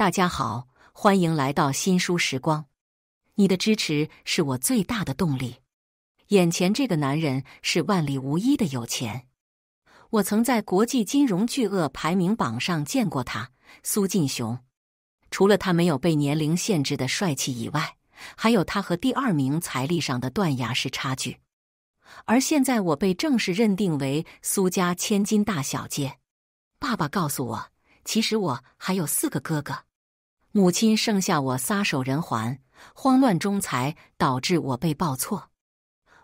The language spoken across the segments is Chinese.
大家好，欢迎来到新书时光。你的支持是我最大的动力。眼前这个男人是万里无一的有钱。我曾在国际金融巨鳄排名榜上见过他，苏进雄。除了他没有被年龄限制的帅气以外，还有他和第二名财力上的断崖式差距。而现在，我被正式认定为苏家千金大小姐。爸爸告诉我，其实我还有四个哥哥。母亲剩下我撒手人寰，慌乱中才导致我被报错。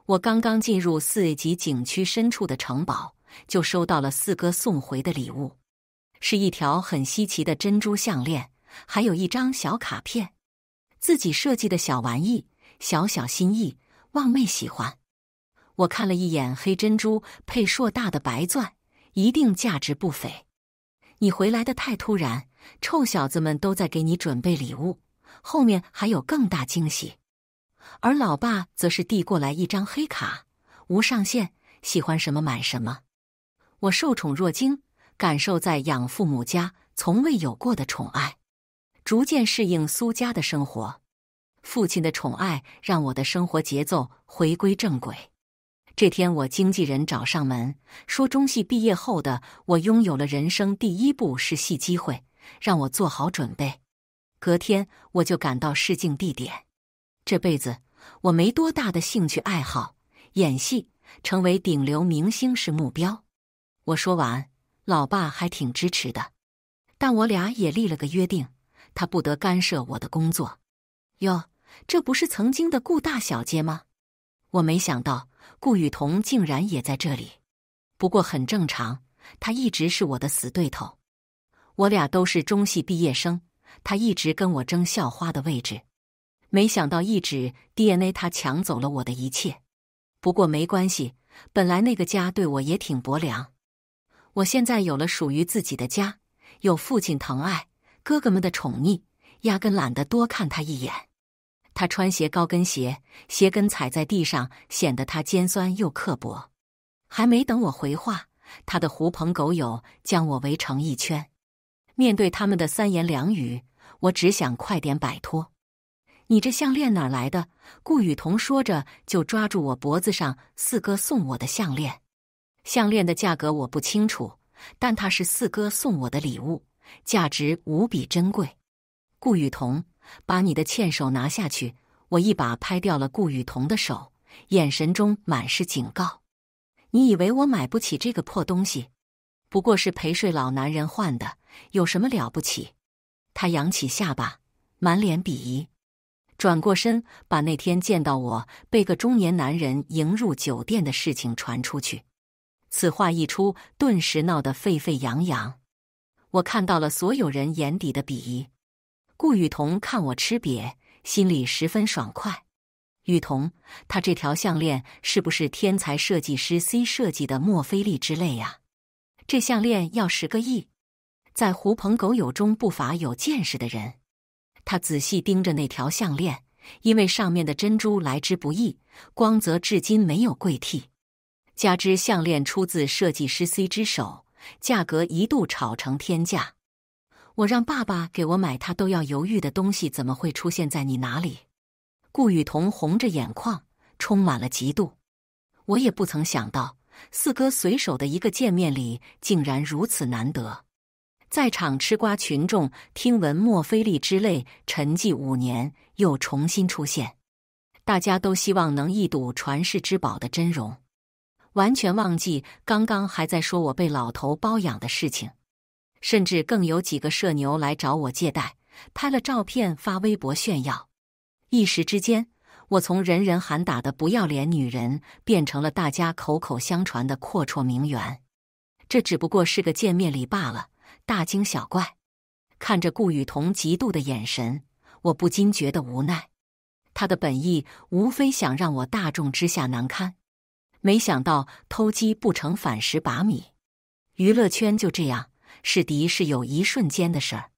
我刚刚进入四 A 级景区深处的城堡，就收到了四哥送回的礼物，是一条很稀奇的珍珠项链，还有一张小卡片，自己设计的小玩意，小小心意，望妹喜欢。我看了一眼黑珍珠配硕大的白钻，一定价值不菲。你回来的太突然。臭小子们都在给你准备礼物，后面还有更大惊喜。而老爸则是递过来一张黑卡，无上限，喜欢什么买什么。我受宠若惊，感受在养父母家从未有过的宠爱，逐渐适应苏家的生活。父亲的宠爱让我的生活节奏回归正轨。这天，我经纪人找上门，说中戏毕业后的我拥有了人生第一部试戏机会。让我做好准备，隔天我就赶到试镜地点。这辈子我没多大的兴趣爱好，演戏成为顶流明星是目标。我说完，老爸还挺支持的，但我俩也立了个约定，他不得干涉我的工作。哟，这不是曾经的顾大小姐吗？我没想到顾雨桐竟然也在这里，不过很正常，他一直是我的死对头。我俩都是中戏毕业生，他一直跟我争校花的位置，没想到一纸 DNA，他抢走了我的一切。不过没关系，本来那个家对我也挺薄凉。我现在有了属于自己的家，有父亲疼爱，哥哥们的宠溺，压根懒得多看他一眼。他穿鞋高跟鞋，鞋跟踩在地上，显得他尖酸又刻薄。还没等我回话，他的狐朋狗友将我围成一圈。面对他们的三言两语，我只想快点摆脱。你这项链哪来的？顾雨桐说着就抓住我脖子上四哥送我的项链。项链的价格我不清楚，但它是四哥送我的礼物，价值无比珍贵。顾雨桐，把你的欠手拿下去！我一把拍掉了顾雨桐的手，眼神中满是警告。你以为我买不起这个破东西？不过是陪睡老男人换的。有什么了不起？他扬起下巴，满脸鄙夷，转过身，把那天见到我被个中年男人迎入酒店的事情传出去。此话一出，顿时闹得沸沸扬扬。我看到了所有人眼底的鄙夷。顾雨桐看我吃瘪，心里十分爽快。雨桐，他这条项链是不是天才设计师 C 设计的墨菲利之类呀？这项链要十个亿。在狐朋狗友中不乏有见识的人，他仔细盯着那条项链，因为上面的珍珠来之不易，光泽至今没有贵替。加之项链出自设计师 C 之手，价格一度炒成天价。我让爸爸给我买，他都要犹豫的东西，怎么会出现在你哪里？顾雨桐红着眼眶，充满了嫉妒。我也不曾想到，四哥随手的一个见面礼，竟然如此难得。在场吃瓜群众听闻墨菲利之泪沉寂五年又重新出现，大家都希望能一睹传世之宝的真容，完全忘记刚刚还在说我被老头包养的事情。甚至更有几个社牛来找我借贷，拍了照片发微博炫耀。一时之间，我从人人喊打的不要脸女人变成了大家口口相传的阔绰名媛。这只不过是个见面礼罢了。大惊小怪，看着顾雨桐嫉妒的眼神，我不禁觉得无奈。他的本意无非想让我大众之下难堪，没想到偷鸡不成反蚀把米。娱乐圈就这样，是敌是友，一瞬间的事儿。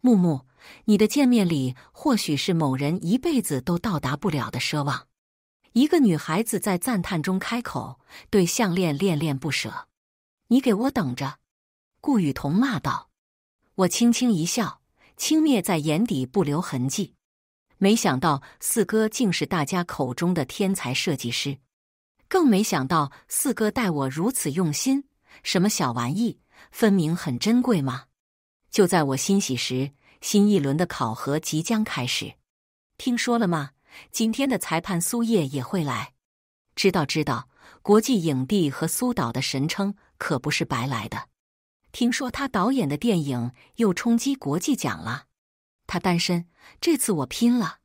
木木，你的见面礼或许是某人一辈子都到达不了的奢望。一个女孩子在赞叹中开口，对项链恋恋不舍。你给我等着。顾雨桐骂道：“我轻轻一笑，轻蔑在眼底，不留痕迹。没想到四哥竟是大家口中的天才设计师，更没想到四哥待我如此用心。什么小玩意，分明很珍贵嘛！就在我欣喜时，新一轮的考核即将开始。听说了吗？今天的裁判苏叶也会来。知道知道，国际影帝和苏导的神称可不是白来的。”听说他导演的电影又冲击国际奖了。他单身，这次我拼了。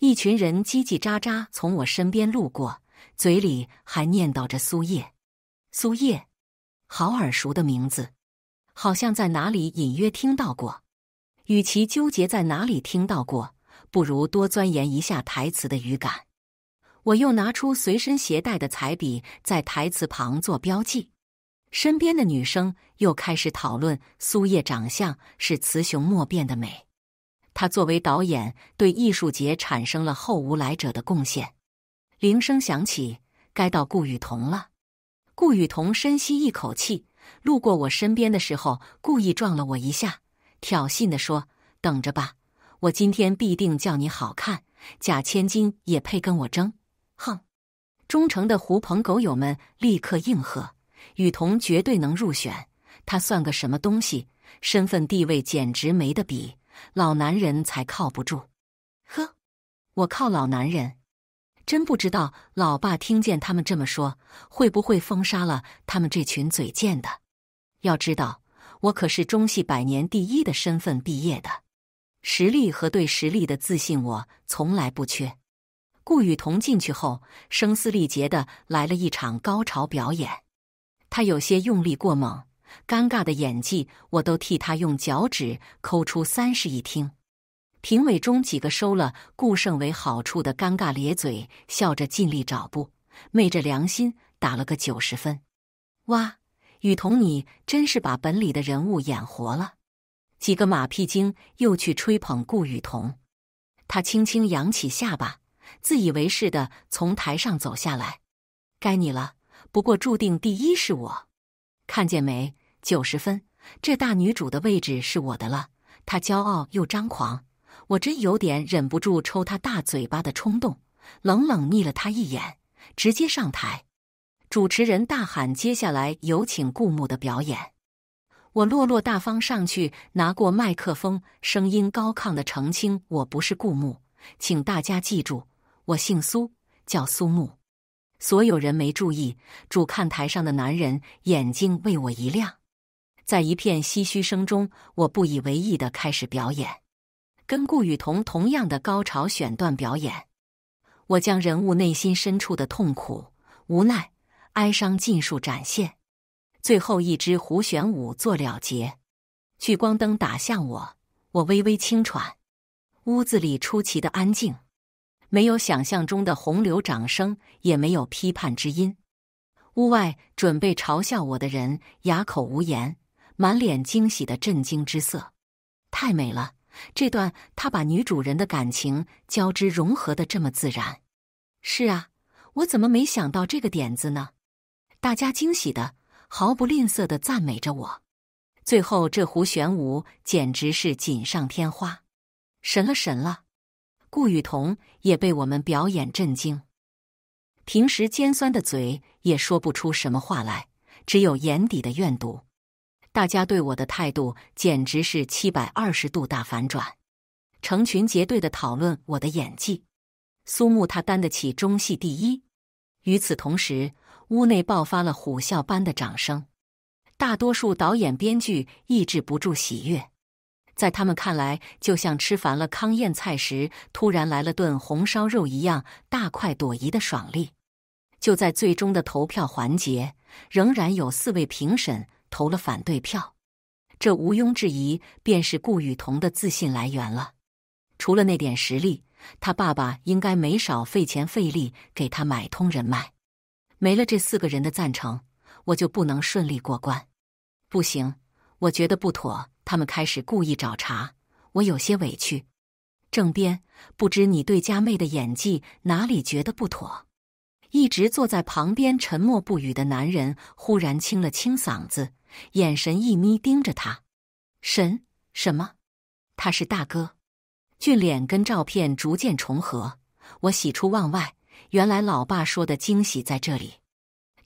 一群人叽叽喳喳从我身边路过，嘴里还念叨着苏叶，苏叶，好耳熟的名字，好像在哪里隐约听到过。与其纠结在哪里听到过，不如多钻研一下台词的语感。我又拿出随身携带的彩笔，在台词旁做标记。身边的女生又开始讨论苏叶长相是雌雄莫辨的美。他作为导演对艺术节产生了后无来者的贡献。铃声响起，该到顾雨桐了。顾雨桐深吸一口气，路过我身边的时候，故意撞了我一下，挑衅地说：“等着吧，我今天必定叫你好看！假千金也配跟我争？哼！”忠诚的狐朋狗友们立刻应和。雨桐绝对能入选，他算个什么东西？身份地位简直没得比，老男人才靠不住。呵，我靠老男人，真不知道老爸听见他们这么说会不会封杀了他们这群嘴贱的。要知道，我可是中戏百年第一的身份毕业的，实力和对实力的自信我从来不缺。顾雨桐进去后，声嘶力竭的来了一场高潮表演。他有些用力过猛，尴尬的演技，我都替他用脚趾抠出三室一厅。评委中几个收了顾胜伟好处的，尴尬咧嘴笑着尽力找补，昧着良心打了个九十分。哇，雨桐你真是把本里的人物演活了。几个马屁精又去吹捧顾雨桐。他轻轻扬起下巴，自以为是的从台上走下来。该你了。不过，注定第一是我，看见没？九十分，这大女主的位置是我的了。她骄傲又张狂，我真有点忍不住抽她大嘴巴的冲动。冷冷睨了她一眼，直接上台。主持人大喊：“接下来有请顾牧的表演。”我落落大方上去拿过麦克风，声音高亢的澄清：“我不是顾牧，请大家记住，我姓苏，叫苏牧。”所有人没注意，主看台上的男人眼睛为我一亮。在一片唏嘘声中，我不以为意的开始表演，跟顾雨桐同样的高潮选段表演。我将人物内心深处的痛苦、无奈、哀伤尽数展现。最后一支胡旋舞做了结，聚光灯打向我，我微微轻喘。屋子里出奇的安静。没有想象中的洪流掌声，也没有批判之音。屋外准备嘲笑我的人哑口无言，满脸惊喜的震惊之色。太美了，这段他把女主人的感情交织融合的这么自然。是啊，我怎么没想到这个点子呢？大家惊喜的毫不吝啬的赞美着我。最后这壶玄武简直是锦上添花，神了神了。顾雨桐也被我们表演震惊，平时尖酸的嘴也说不出什么话来，只有眼底的怨毒。大家对我的态度简直是七百二十度大反转，成群结队的讨论我的演技。苏木他担得起中戏第一。与此同时，屋内爆发了虎啸般的掌声，大多数导演编剧抑制不住喜悦。在他们看来，就像吃烦了糠咽菜时突然来了顿红烧肉一样，大快朵颐的爽利。就在最终的投票环节，仍然有四位评审投了反对票，这毋庸置疑便是顾雨桐的自信来源了。除了那点实力，他爸爸应该没少费钱费力给他买通人脉。没了这四个人的赞成，我就不能顺利过关。不行，我觉得不妥。他们开始故意找茬，我有些委屈。正编，不知你对佳妹的演技哪里觉得不妥？一直坐在旁边沉默不语的男人忽然清了清嗓子，眼神一眯盯着他。神什么？他是大哥。俊脸跟照片逐渐重合，我喜出望外，原来老爸说的惊喜在这里。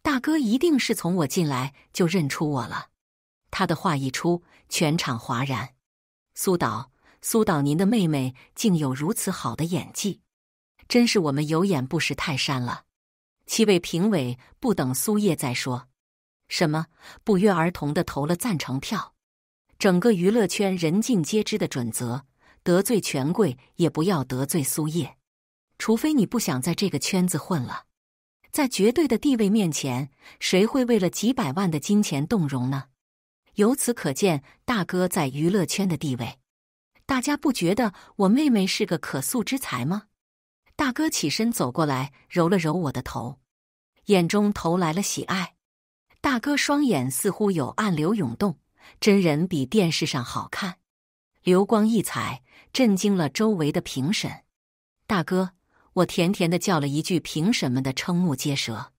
大哥一定是从我进来就认出我了。他的话一出。全场哗然，苏导，苏导，您的妹妹竟有如此好的演技，真是我们有眼不识泰山了。七位评委不等苏叶再说，什么不约而同的投了赞成票。整个娱乐圈人尽皆知的准则：得罪权贵也不要得罪苏叶，除非你不想在这个圈子混了。在绝对的地位面前，谁会为了几百万的金钱动容呢？由此可见，大哥在娱乐圈的地位。大家不觉得我妹妹是个可塑之才吗？大哥起身走过来，揉了揉我的头，眼中投来了喜爱。大哥双眼似乎有暗流涌动，真人比电视上好看，流光溢彩，震惊了周围的评审。大哥，我甜甜的叫了一句，评审们的瞠目结舌。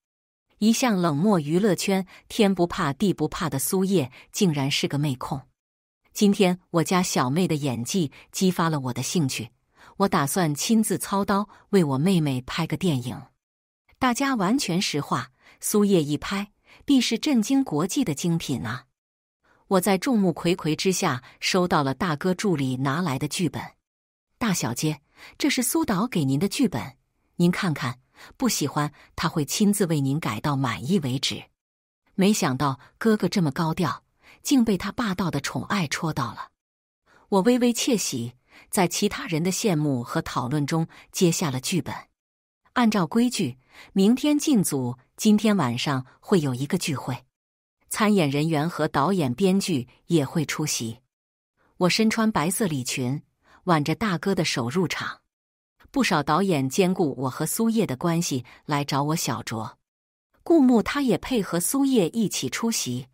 一向冷漠娱乐圈、天不怕地不怕的苏叶，竟然是个妹控。今天我家小妹的演技激发了我的兴趣，我打算亲自操刀为我妹妹拍个电影。大家完全实话，苏叶一拍必是震惊国际的精品啊！我在众目睽睽之下收到了大哥助理拿来的剧本，大小姐，这是苏导给您的剧本，您看看。不喜欢他会亲自为您改到满意为止。没想到哥哥这么高调，竟被他霸道的宠爱戳到了，我微微窃喜，在其他人的羡慕和讨论中接下了剧本。按照规矩，明天进组，今天晚上会有一个聚会，参演人员和导演、编剧也会出席。我身穿白色礼裙，挽着大哥的手入场。不少导演兼顾我和苏叶的关系来找我小酌，顾牧他也配合苏叶一起出席，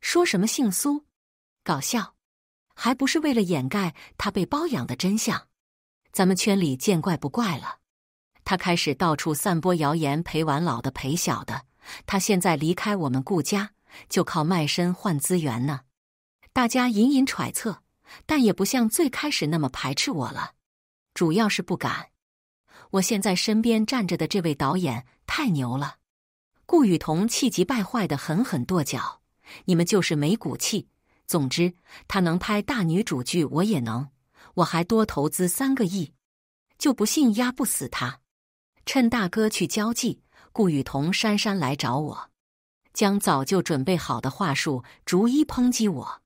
说什么姓苏，搞笑，还不是为了掩盖他被包养的真相？咱们圈里见怪不怪了。他开始到处散播谣言，陪玩老的陪小的。他现在离开我们顾家，就靠卖身换资源呢。大家隐隐揣测，但也不像最开始那么排斥我了，主要是不敢。我现在身边站着的这位导演太牛了，顾雨桐气急败坏的狠狠跺脚：“你们就是没骨气！总之，他能拍大女主剧，我也能，我还多投资三个亿，就不信压不死他！”趁大哥去交际，顾雨桐姗姗来找我，将早就准备好的话术逐一抨击我。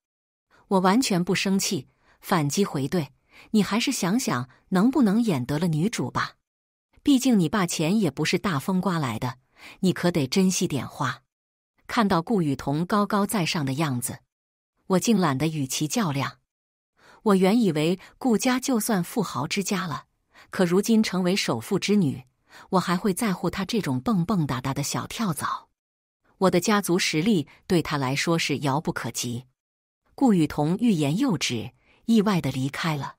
我完全不生气，反击回怼：“你还是想想能不能演得了女主吧。”毕竟你爸钱也不是大风刮来的，你可得珍惜点花。”看到顾雨桐高高在上的样子，我竟懒得与其较量。我原以为顾家就算富豪之家了，可如今成为首富之女，我还会在乎他这种蹦蹦哒哒的小跳蚤？我的家族实力对他来说是遥不可及。顾雨桐欲言又止，意外的离开了，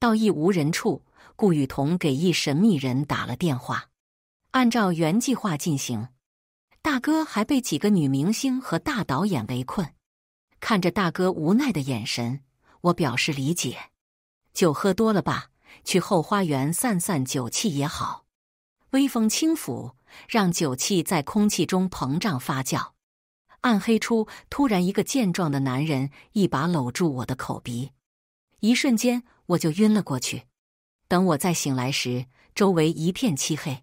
到一无人处。顾雨桐给一神秘人打了电话，按照原计划进行。大哥还被几个女明星和大导演围困，看着大哥无奈的眼神，我表示理解。酒喝多了吧？去后花园散散酒气也好。微风轻拂，让酒气在空气中膨胀发酵。暗黑出，突然一个健壮的男人一把搂住我的口鼻，一瞬间我就晕了过去。等我再醒来时，周围一片漆黑。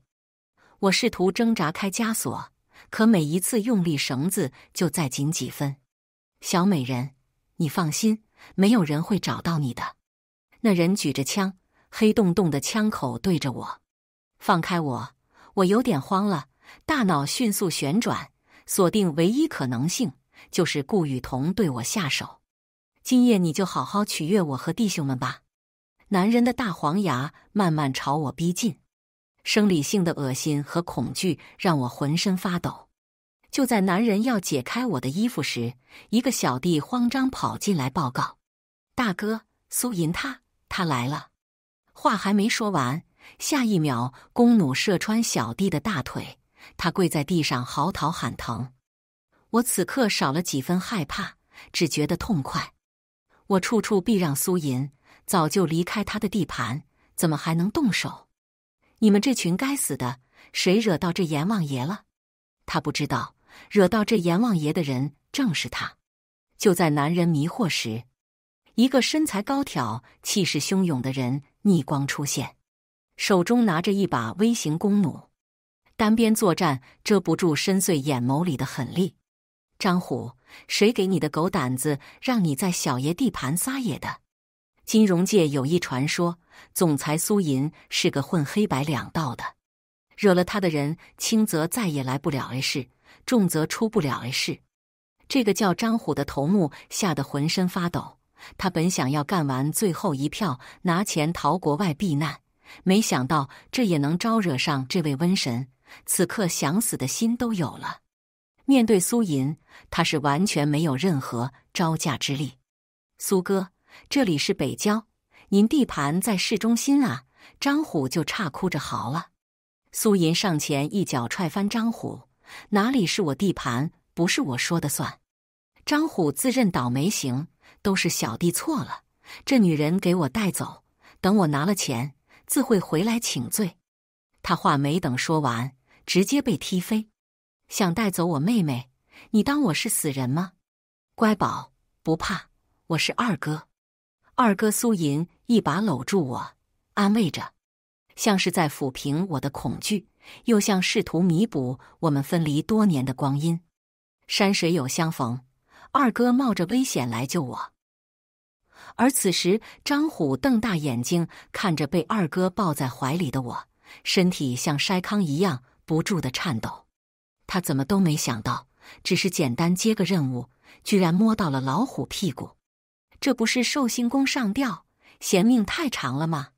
我试图挣扎开枷锁，可每一次用力，绳子就再紧几分。小美人，你放心，没有人会找到你的。那人举着枪，黑洞洞的枪口对着我。放开我！我有点慌了，大脑迅速旋转，锁定唯一可能性就是顾雨桐对我下手。今夜你就好好取悦我和弟兄们吧。男人的大黄牙慢慢朝我逼近，生理性的恶心和恐惧让我浑身发抖。就在男人要解开我的衣服时，一个小弟慌张跑进来报告：“大哥，苏银他他来了。”话还没说完，下一秒弓弩射穿小弟的大腿，他跪在地上嚎啕喊疼。我此刻少了几分害怕，只觉得痛快。我处处避让苏银。早就离开他的地盘，怎么还能动手？你们这群该死的，谁惹到这阎王爷了？他不知道，惹到这阎王爷的人正是他。就在男人迷惑时，一个身材高挑、气势汹涌的人逆光出现，手中拿着一把微型弓弩，单边作战，遮不住深邃眼眸里的狠厉。张虎，谁给你的狗胆子，让你在小爷地盘撒野的？金融界有一传说，总裁苏银是个混黑白两道的，惹了他的人，轻则再也来不了 A 市，重则出不了 A 市。这个叫张虎的头目吓得浑身发抖，他本想要干完最后一票拿钱逃国外避难，没想到这也能招惹上这位瘟神，此刻想死的心都有了。面对苏银，他是完全没有任何招架之力。苏哥。这里是北郊，您地盘在市中心啊！张虎就差哭着嚎了。苏银上前一脚踹翻张虎，哪里是我地盘？不是我说的算。张虎自认倒霉行，都是小弟错了。这女人给我带走，等我拿了钱，自会回来请罪。他话没等说完，直接被踢飞。想带走我妹妹？你当我是死人吗？乖宝，不怕，我是二哥。二哥苏银一把搂住我，安慰着，像是在抚平我的恐惧，又像试图弥补我们分离多年的光阴。山水有相逢，二哥冒着危险来救我。而此时，张虎瞪大眼睛看着被二哥抱在怀里的我，身体像筛糠一样不住的颤抖。他怎么都没想到，只是简单接个任务，居然摸到了老虎屁股。这不是寿星宫上吊，嫌命太长了吗？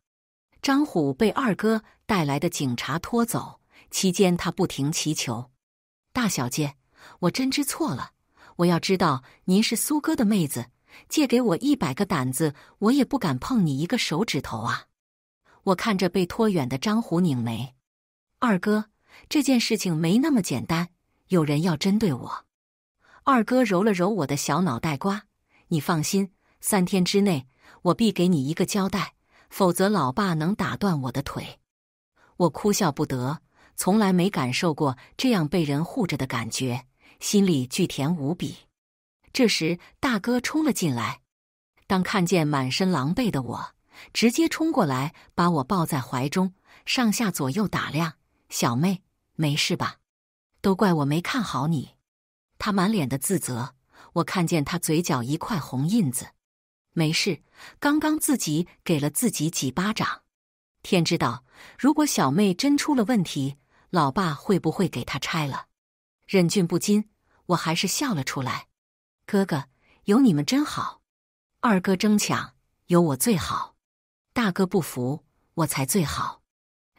张虎被二哥带来的警察拖走，期间他不停祈求：“大小姐，我真知错了。我要知道您是苏哥的妹子，借给我一百个胆子，我也不敢碰你一个手指头啊！”我看着被拖远的张虎，拧眉：“二哥，这件事情没那么简单，有人要针对我。”二哥揉了揉我的小脑袋瓜：“你放心。”三天之内，我必给你一个交代，否则老爸能打断我的腿。我哭笑不得，从来没感受过这样被人护着的感觉，心里巨甜无比。这时，大哥冲了进来，当看见满身狼狈的我，直接冲过来把我抱在怀中，上下左右打量：“小妹，没事吧？都怪我没看好你。”他满脸的自责。我看见他嘴角一块红印子。没事，刚刚自己给了自己几巴掌。天知道，如果小妹真出了问题，老爸会不会给她拆了？忍俊不禁，我还是笑了出来。哥哥，有你们真好。二哥争抢，有我最好。大哥不服，我才最好。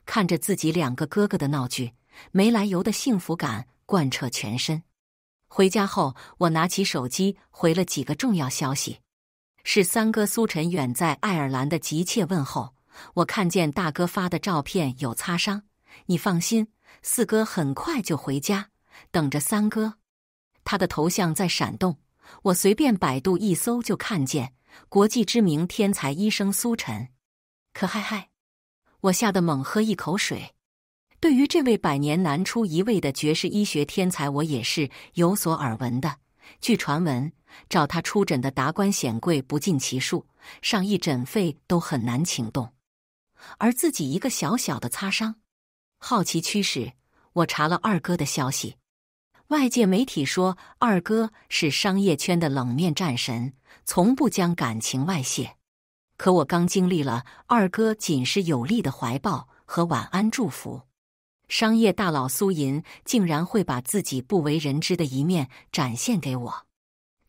看着自己两个哥哥的闹剧，没来由的幸福感贯彻全身。回家后，我拿起手机回了几个重要消息。是三哥苏晨远在爱尔兰的急切问候。我看见大哥发的照片有擦伤，你放心，四哥很快就回家，等着三哥。他的头像在闪动，我随便百度一搜就看见国际知名天才医生苏晨。可嗨嗨，我吓得猛喝一口水。对于这位百年难出一位的绝世医学天才，我也是有所耳闻的。据传闻。找他出诊的达官显贵不计其数，上亿诊费都很难请动，而自己一个小小的擦伤，好奇驱使我查了二哥的消息。外界媒体说二哥是商业圈的冷面战神，从不将感情外泄。可我刚经历了二哥仅是有力的怀抱和晚安祝福，商业大佬苏银竟然会把自己不为人知的一面展现给我。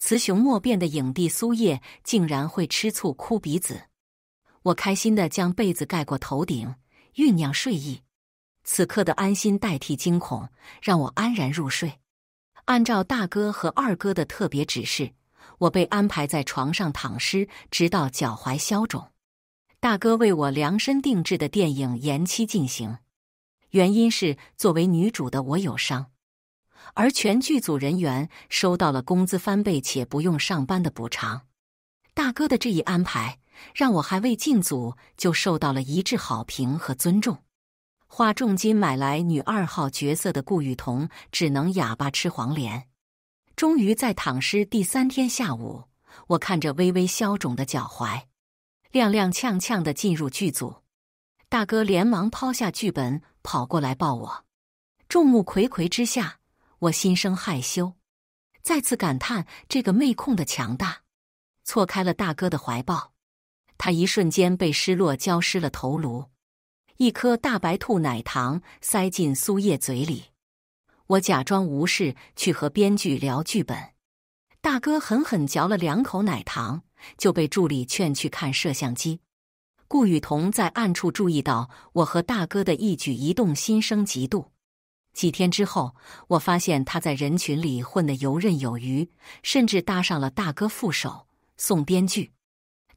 雌雄莫辨的影帝苏叶竟然会吃醋哭鼻子，我开心的将被子盖过头顶，酝酿睡意。此刻的安心代替惊恐，让我安然入睡。按照大哥和二哥的特别指示，我被安排在床上躺尸，直到脚踝消肿。大哥为我量身定制的电影延期进行，原因是作为女主的我有伤。而全剧组人员收到了工资翻倍且不用上班的补偿。大哥的这一安排让我还未进组就受到了一致好评和尊重。花重金买来女二号角色的顾雨桐只能哑巴吃黄连。终于在躺尸第三天下午，我看着微微消肿的脚踝，踉踉跄跄的进入剧组。大哥连忙抛下剧本跑过来抱我，众目睽睽之下。我心生害羞，再次感叹这个妹控的强大，错开了大哥的怀抱。他一瞬间被失落浇湿了头颅，一颗大白兔奶糖塞进苏叶嘴里。我假装无事去和编剧聊剧本。大哥狠狠嚼了两口奶糖，就被助理劝去看摄像机。顾雨桐在暗处注意到我和大哥的一举一动，心生嫉妒。几天之后，我发现他在人群里混得游刃有余，甚至搭上了大哥副手宋编剧。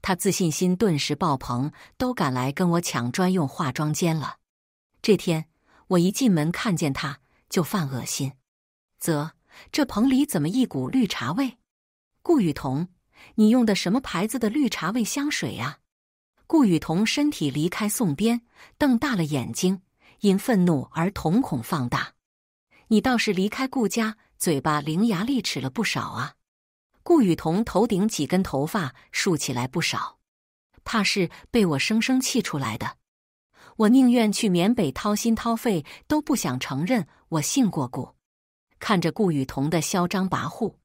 他自信心顿时爆棚，都敢来跟我抢专用化妆间了。这天我一进门看见他，就犯恶心。啧，这棚里怎么一股绿茶味？顾雨桐，你用的什么牌子的绿茶味香水啊？顾雨桐身体离开宋编，瞪大了眼睛。因愤怒而瞳孔放大，你倒是离开顾家，嘴巴伶牙俐齿了不少啊！顾雨桐头顶几根头发竖起来不少，怕是被我生生气出来的。我宁愿去缅北掏心掏肺，都不想承认我姓过顾。看着顾雨桐的嚣张跋扈，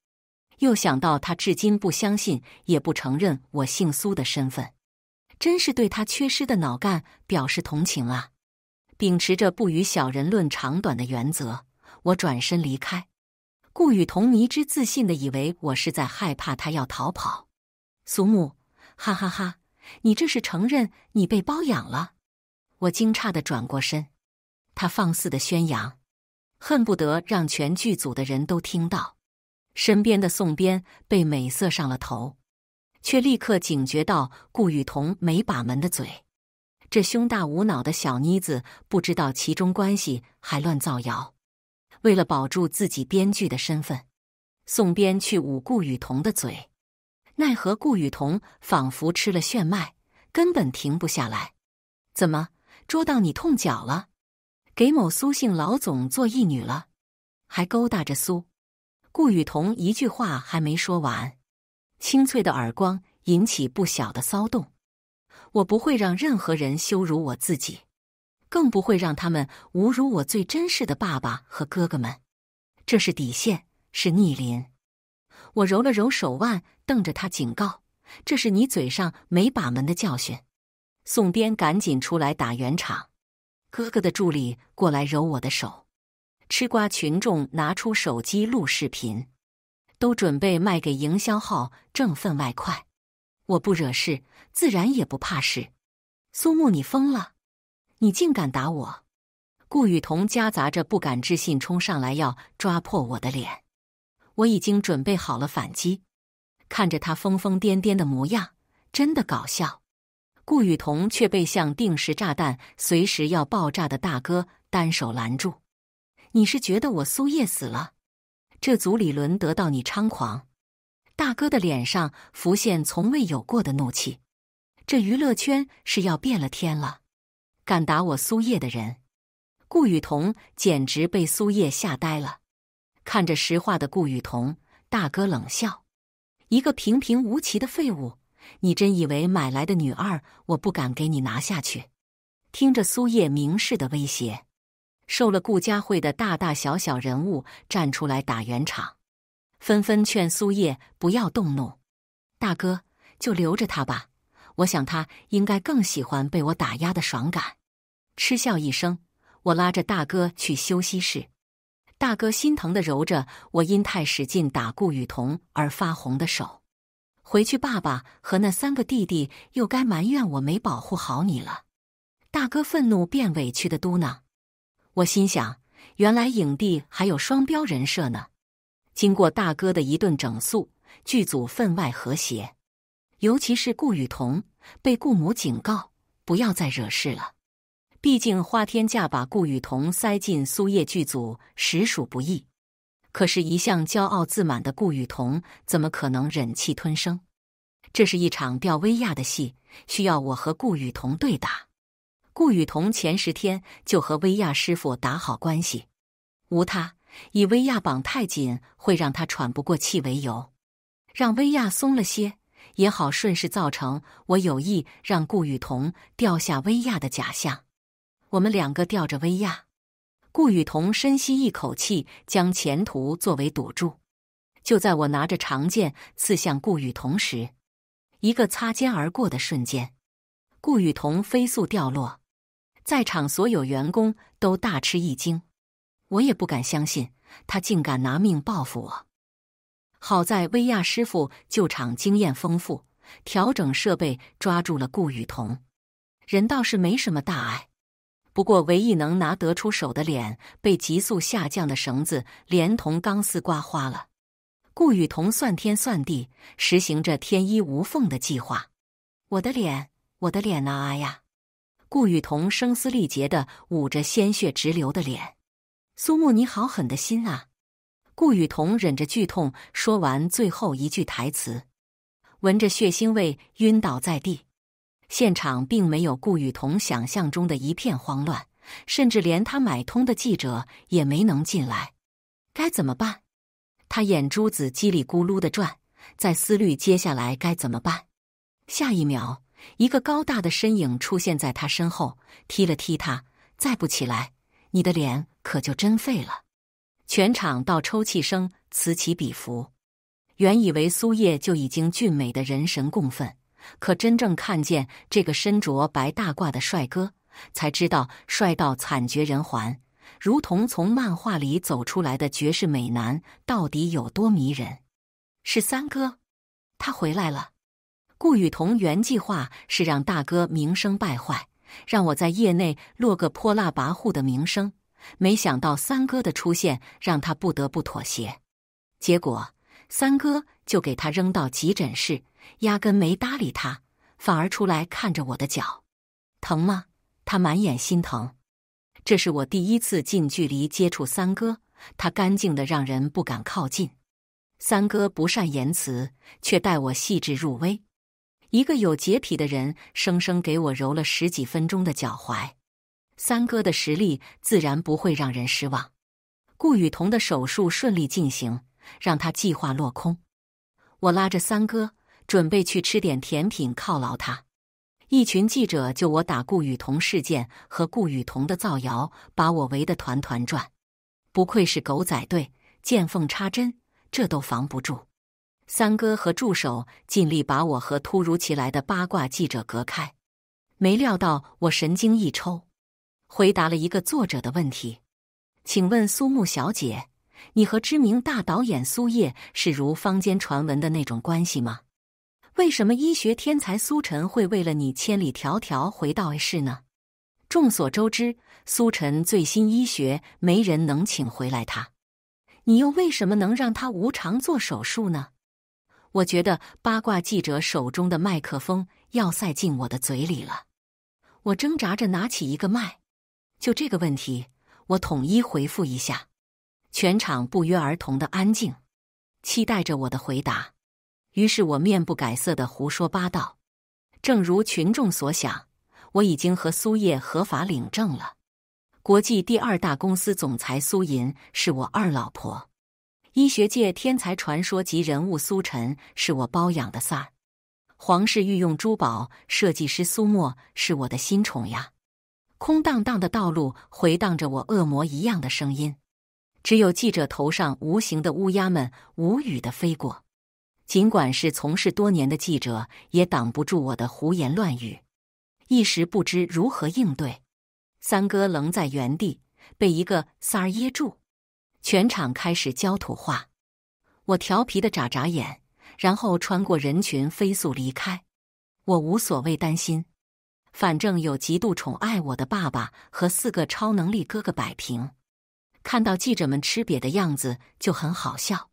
又想到他至今不相信也不承认我姓苏的身份，真是对他缺失的脑干表示同情啊！秉持着不与小人论长短的原则，我转身离开。顾雨桐迷之自信的以为我是在害怕他要逃跑。苏木，哈哈哈，你这是承认你被包养了？我惊诧的转过身，他放肆的宣扬，恨不得让全剧组的人都听到。身边的宋编被美色上了头，却立刻警觉到顾雨桐没把门的嘴。这胸大无脑的小妮子不知道其中关系，还乱造谣。为了保住自己编剧的身份，宋编去捂顾雨桐的嘴，奈何顾雨桐仿佛吃了炫迈，根本停不下来。怎么捉到你痛脚了？给某苏姓老总做义女了，还勾搭着苏？顾雨桐一句话还没说完，清脆的耳光引起不小的骚动。我不会让任何人羞辱我自己，更不会让他们侮辱我最珍视的爸爸和哥哥们。这是底线，是逆鳞。我揉了揉手腕，瞪着他警告：“这是你嘴上没把门的教训。”宋边赶紧出来打圆场，哥哥的助理过来揉我的手，吃瓜群众拿出手机录视频，都准备卖给营销号挣份外快。我不惹事，自然也不怕事。苏木，你疯了！你竟敢打我！顾雨桐夹杂着不敢置信冲上来要抓破我的脸，我已经准备好了反击。看着他疯疯癫癫的模样，真的搞笑。顾雨桐却被像定时炸弹随时要爆炸的大哥单手拦住。你是觉得我苏叶死了？这组里轮得到你猖狂？大哥的脸上浮现从未有过的怒气，这娱乐圈是要变了天了！敢打我苏叶的人，顾雨桐简直被苏叶吓呆了。看着实话的顾雨桐，大哥冷笑：“一个平平无奇的废物，你真以为买来的女二，我不敢给你拿下去？”听着苏叶明示的威胁，受了顾家慧的大大小小人物站出来打圆场。纷纷劝苏叶不要动怒，大哥就留着他吧。我想他应该更喜欢被我打压的爽感。嗤笑一声，我拉着大哥去休息室。大哥心疼的揉着我因太使劲打顾雨桐而发红的手。回去爸爸和那三个弟弟又该埋怨我没保护好你了。大哥愤怒变委屈的嘟囔。我心想，原来影帝还有双标人设呢。经过大哥的一顿整肃，剧组分外和谐。尤其是顾雨桐被顾母警告不要再惹事了。毕竟花天价把顾雨桐塞进苏叶剧组实属不易。可是，一向骄傲自满的顾雨桐怎么可能忍气吞声？这是一场吊威亚的戏，需要我和顾雨桐对打。顾雨桐前十天就和威亚师傅打好关系，无他。以威亚绑太紧会让他喘不过气为由，让威亚松了些也好，顺势造成我有意让顾雨桐掉下威亚的假象。我们两个吊着威亚，顾雨桐深吸一口气，将前途作为赌注。就在我拿着长剑刺向顾雨桐时，一个擦肩而过的瞬间，顾雨桐飞速掉落，在场所有员工都大吃一惊。我也不敢相信，他竟敢拿命报复我！好在威亚师傅救场经验丰富，调整设备抓住了顾雨桐，人倒是没什么大碍。不过，唯一能拿得出手的脸被急速下降的绳子连同钢丝刮花了。顾雨桐算天算地，实行着天衣无缝的计划。我的脸，我的脸啊呀！顾雨桐声嘶力竭的捂着鲜血直流的脸。苏木，你好狠的心啊！顾雨桐忍着剧痛说完最后一句台词，闻着血腥味晕倒在地。现场并没有顾雨桐想象中的一片慌乱，甚至连他买通的记者也没能进来。该怎么办？他眼珠子叽里咕噜的转，在思虑接下来该怎么办。下一秒，一个高大的身影出现在他身后，踢了踢他，再不起来，你的脸。可就真废了，全场到抽泣声此起彼伏。原以为苏叶就已经俊美的人神共愤，可真正看见这个身着白大褂的帅哥，才知道帅到惨绝人寰，如同从漫画里走出来的绝世美男到底有多迷人。是三哥，他回来了。顾雨桐原计划是让大哥名声败坏，让我在业内落个泼辣跋扈的名声。没想到三哥的出现让他不得不妥协，结果三哥就给他扔到急诊室，压根没搭理他，反而出来看着我的脚，疼吗？他满眼心疼。这是我第一次近距离接触三哥，他干净的让人不敢靠近。三哥不善言辞，却待我细致入微。一个有洁癖的人，生生给我揉了十几分钟的脚踝。三哥的实力自然不会让人失望。顾雨桐的手术顺利进行，让他计划落空。我拉着三哥准备去吃点甜品犒劳他。一群记者就我打顾雨桐事件和顾雨桐的造谣把我围得团团转。不愧是狗仔队，见缝插针，这都防不住。三哥和助手尽力把我和突如其来的八卦记者隔开。没料到我神经一抽。回答了一个作者的问题，请问苏木小姐，你和知名大导演苏叶是如坊间传闻的那种关系吗？为什么医学天才苏晨会为了你千里迢迢回到 A 市呢？众所周知，苏晨最新医学没人能请回来他，你又为什么能让他无偿做手术呢？我觉得八卦记者手中的麦克风要塞进我的嘴里了，我挣扎着拿起一个麦。就这个问题，我统一回复一下，全场不约而同的安静，期待着我的回答。于是我面不改色的胡说八道。正如群众所想，我已经和苏叶合法领证了。国际第二大公司总裁苏银是我二老婆，医学界天才传说级人物苏晨是我包养的三儿，皇室御用珠宝设计师苏墨是我的新宠呀。空荡荡的道路回荡着我恶魔一样的声音，只有记者头上无形的乌鸦们无语的飞过。尽管是从事多年的记者，也挡不住我的胡言乱语。一时不知如何应对，三哥愣在原地，被一个三儿噎住。全场开始焦土化。我调皮的眨眨眼，然后穿过人群飞速离开。我无所谓，担心。反正有极度宠爱我的爸爸和四个超能力哥哥摆平，看到记者们吃瘪的样子就很好笑。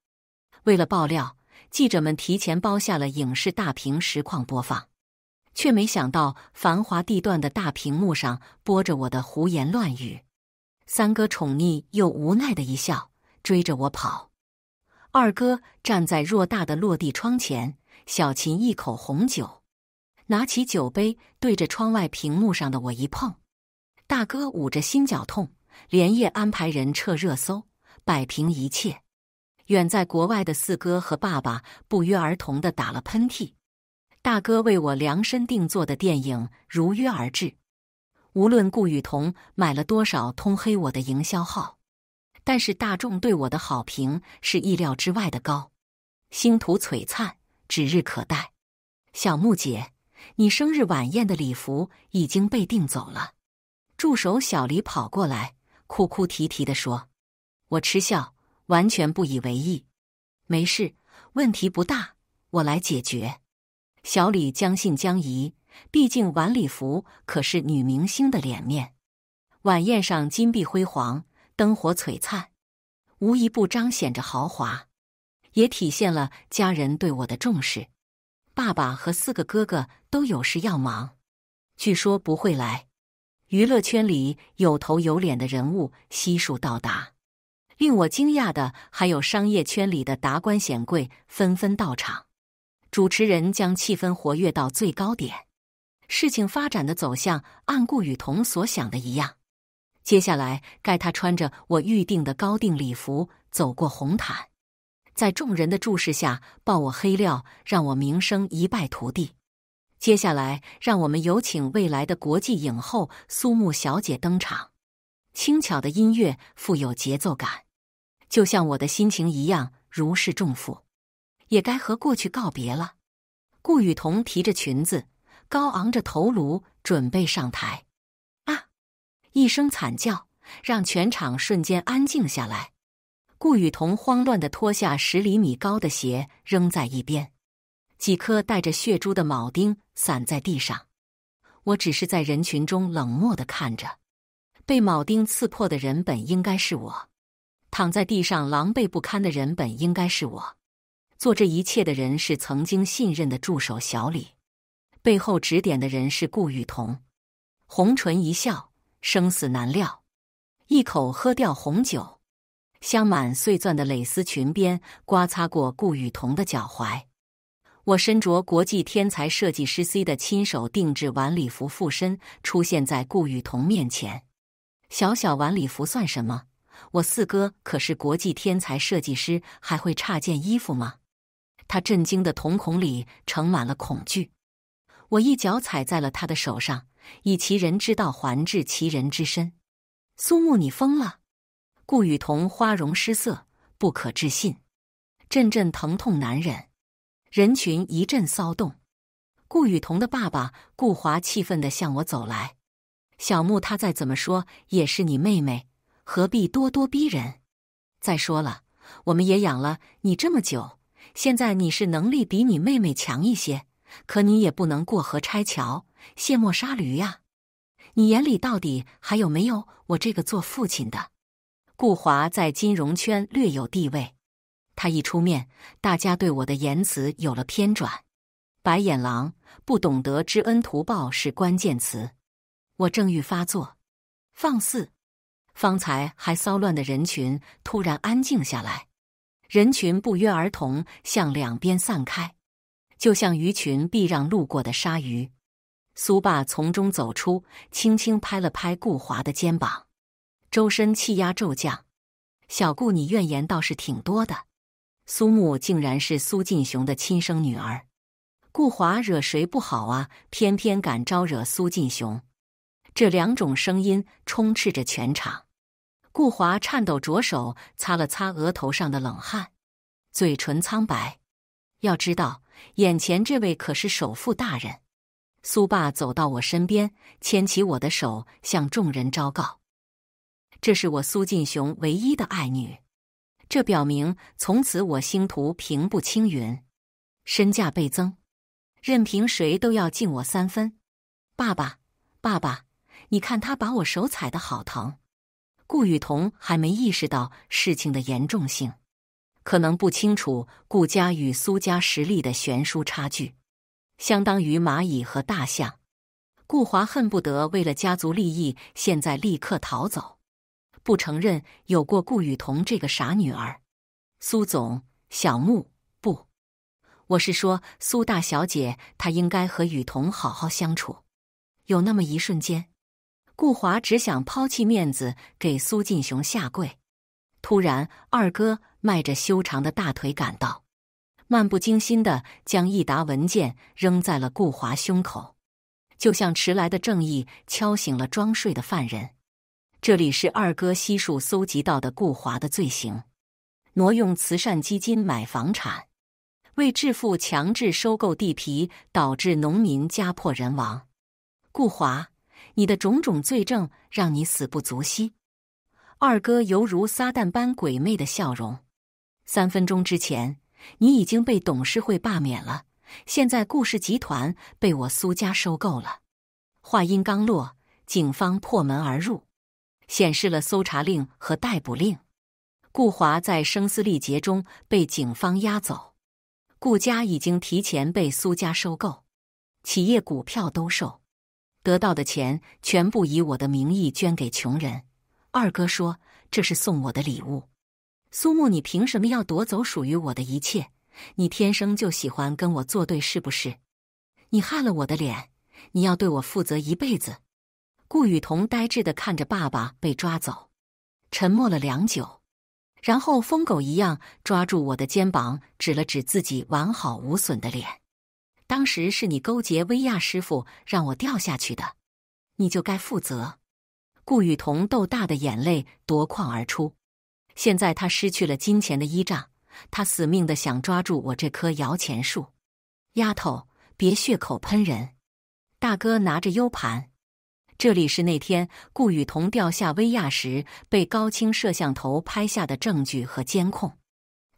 为了爆料，记者们提前包下了影视大屏实况播放，却没想到繁华地段的大屏幕上播着我的胡言乱语。三哥宠溺又无奈的一笑，追着我跑。二哥站在偌大的落地窗前，小琴一口红酒。拿起酒杯，对着窗外屏幕上的我一碰。大哥捂着心绞痛，连夜安排人撤热搜，摆平一切。远在国外的四哥和爸爸不约而同的打了喷嚏。大哥为我量身定做的电影如约而至。无论顾雨桐买了多少通黑我的营销号，但是大众对我的好评是意料之外的高，星途璀璨，指日可待。小木姐。你生日晚宴的礼服已经被订走了，助手小李跑过来，哭哭啼啼的说：“我嗤笑，完全不以为意。没事，问题不大，我来解决。”小李将信将疑，毕竟晚礼服可是女明星的脸面。晚宴上金碧辉煌，灯火璀璨，无一不彰显着豪华，也体现了家人对我的重视。爸爸和四个哥哥都有事要忙，据说不会来。娱乐圈里有头有脸的人物悉数到达，令我惊讶的还有商业圈里的达官显贵纷纷到场。主持人将气氛活跃到最高点。事情发展的走向按顾雨桐所想的一样，接下来该他穿着我预定的高定礼服走过红毯。在众人的注视下，爆我黑料，让我名声一败涂地。接下来，让我们有请未来的国际影后苏慕小姐登场。轻巧的音乐富有节奏感，就像我的心情一样，如释重负。也该和过去告别了。顾雨桐提着裙子，高昂着头颅，准备上台。啊！一声惨叫，让全场瞬间安静下来。顾雨桐慌乱地脱下十厘米高的鞋，扔在一边，几颗带着血珠的铆钉散在地上。我只是在人群中冷漠的看着，被铆钉刺破的人本应该是我，躺在地上狼狈不堪的人本应该是我。做这一切的人是曾经信任的助手小李，背后指点的人是顾雨桐。红唇一笑，生死难料，一口喝掉红酒。镶满碎钻的蕾丝裙边刮擦过顾雨桐的脚踝，我身着国际天才设计师 C 的亲手定制晚礼服附身出现在顾雨桐面前。小小晚礼服算什么？我四哥可是国际天才设计师，还会差件衣服吗？他震惊的瞳孔里盛满了恐惧。我一脚踩在了他的手上，以其人之道还治其人之身。苏木，你疯了！顾雨桐花容失色，不可置信，阵阵疼痛难忍，人群一阵骚动。顾雨桐的爸爸顾华气愤的向我走来：“小木，他再怎么说也是你妹妹，何必咄咄逼人？再说了，我们也养了你这么久，现在你是能力比你妹妹强一些，可你也不能过河拆桥、卸磨杀驴呀！你眼里到底还有没有我这个做父亲的？”顾华在金融圈略有地位，他一出面，大家对我的言辞有了偏转。白眼狼不懂得知恩图报是关键词。我正欲发作，放肆。方才还骚乱的人群突然安静下来，人群不约而同向两边散开，就像鱼群避让路过的鲨鱼。苏爸从中走出，轻轻拍了拍顾华的肩膀。周身气压骤降，小顾，你怨言倒是挺多的。苏木竟然是苏进雄的亲生女儿，顾华惹谁不好啊，偏偏敢招惹苏进雄。这两种声音充斥着全场。顾华颤抖着手擦了擦额头上的冷汗，嘴唇苍白。要知道，眼前这位可是首富大人。苏爸走到我身边，牵起我的手，向众人昭告。这是我苏进雄唯一的爱女，这表明从此我星途平步青云，身价倍增，任凭谁都要敬我三分。爸爸，爸爸，你看他把我手踩的好疼。顾雨桐还没意识到事情的严重性，可能不清楚顾家与苏家实力的悬殊差距，相当于蚂蚁和大象。顾华恨不得为了家族利益，现在立刻逃走。不承认有过顾雨桐这个傻女儿，苏总，小木不，我是说苏大小姐，她应该和雨桐好好相处。有那么一瞬间，顾华只想抛弃面子，给苏进雄下跪。突然，二哥迈着修长的大腿赶到，漫不经心的将一沓文件扔在了顾华胸口，就像迟来的正义敲醒了装睡的犯人。这里是二哥悉数搜集到的顾华的罪行：挪用慈善基金买房产，为致富强制收购地皮，导致农民家破人亡。顾华，你的种种罪证让你死不足惜。二哥犹如撒旦般鬼魅的笑容。三分钟之前，你已经被董事会罢免了。现在，顾氏集团被我苏家收购了。话音刚落，警方破门而入。显示了搜查令和逮捕令，顾华在声嘶力竭中被警方押走。顾家已经提前被苏家收购，企业股票都售，得到的钱全部以我的名义捐给穷人。二哥说这是送我的礼物。苏木，你凭什么要夺走属于我的一切？你天生就喜欢跟我作对，是不是？你害了我的脸，你要对我负责一辈子。顾雨桐呆滞的看着爸爸被抓走，沉默了良久，然后疯狗一样抓住我的肩膀，指了指自己完好无损的脸。当时是你勾结威亚师傅让我掉下去的，你就该负责。顾雨桐豆大的眼泪夺眶而出。现在他失去了金钱的依仗，他死命的想抓住我这棵摇钱树。丫头，别血口喷人。大哥拿着 U 盘。这里是那天顾雨桐掉下威亚时被高清摄像头拍下的证据和监控，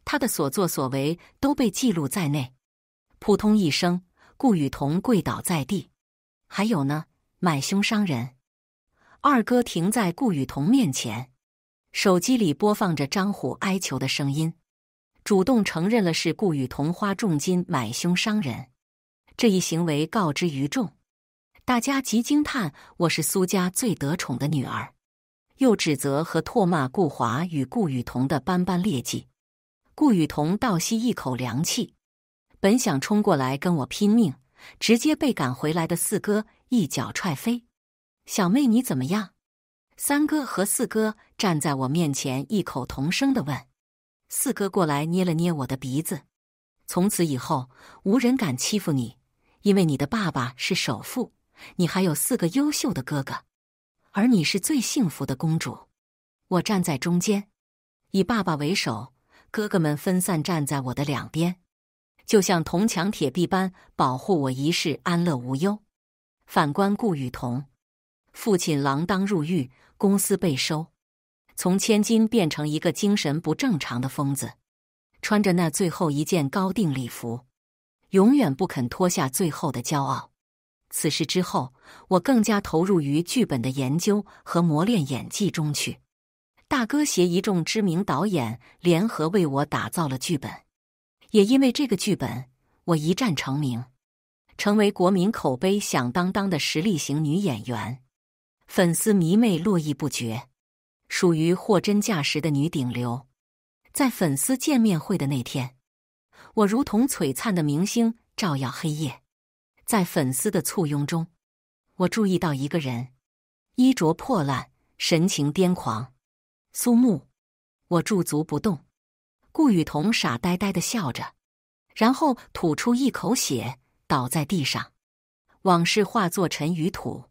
他的所作所为都被记录在内。扑通一声，顾雨桐跪倒在地。还有呢，买凶伤人。二哥停在顾雨桐面前，手机里播放着张虎哀求的声音，主动承认了是顾雨桐花重金买凶伤人，这一行为告知于众。大家极惊叹我是苏家最得宠的女儿，又指责和唾骂顾华与顾雨桐的斑斑劣迹。顾雨桐倒吸一口凉气，本想冲过来跟我拼命，直接被赶回来的四哥一脚踹飞。小妹你怎么样？三哥和四哥站在我面前异口同声的问。四哥过来捏了捏我的鼻子，从此以后无人敢欺负你，因为你的爸爸是首富。你还有四个优秀的哥哥，而你是最幸福的公主。我站在中间，以爸爸为首，哥哥们分散站在我的两边，就像铜墙铁壁般保护我一世安乐无忧。反观顾雨桐，父亲锒铛入狱，公司被收，从千金变成一个精神不正常的疯子，穿着那最后一件高定礼服，永远不肯脱下最后的骄傲。此事之后，我更加投入于剧本的研究和磨练演技中去。大哥携一众知名导演联合为我打造了剧本，也因为这个剧本，我一战成名，成为国民口碑响当当的实力型女演员，粉丝迷妹络绎不绝，属于货真价实的女顶流。在粉丝见面会的那天，我如同璀璨的明星，照耀黑夜。在粉丝的簇拥中，我注意到一个人，衣着破烂，神情癫狂。苏木，我驻足不动。顾雨桐傻呆呆的笑着，然后吐出一口血，倒在地上，往事化作尘与土。